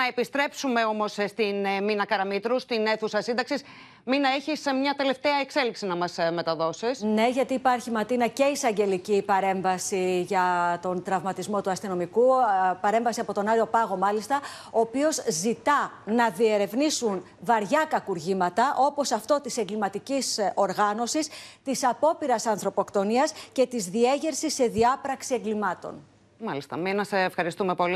να επιστρέψουμε όμως ε, στην ε, Μίνα Καραμίτρου, στην αίθουσα σύνταξης. Μίνα, έχεις ε, μια τελευταία εξέλιξη να μας μεταδώσεις. Ναι, γιατί υπάρχει Ματίνα και εισαγγελική παρέμβαση για τον τραυματισμό του αστυνομικού. Παρέμβαση από τον Άριο Πάγο, μάλιστα, ο οποίος ζητά να διερευνήσουν βαριά κακουργήματα, όπως αυτό της εγκληματικής οργάνωσης, της απόπειρας ανθρωποκτονίας και της διέγερσης σε διάπραξη εγκλημάτων. Μάλιστα. Μίνα, σε ευχαριστούμε πολύ.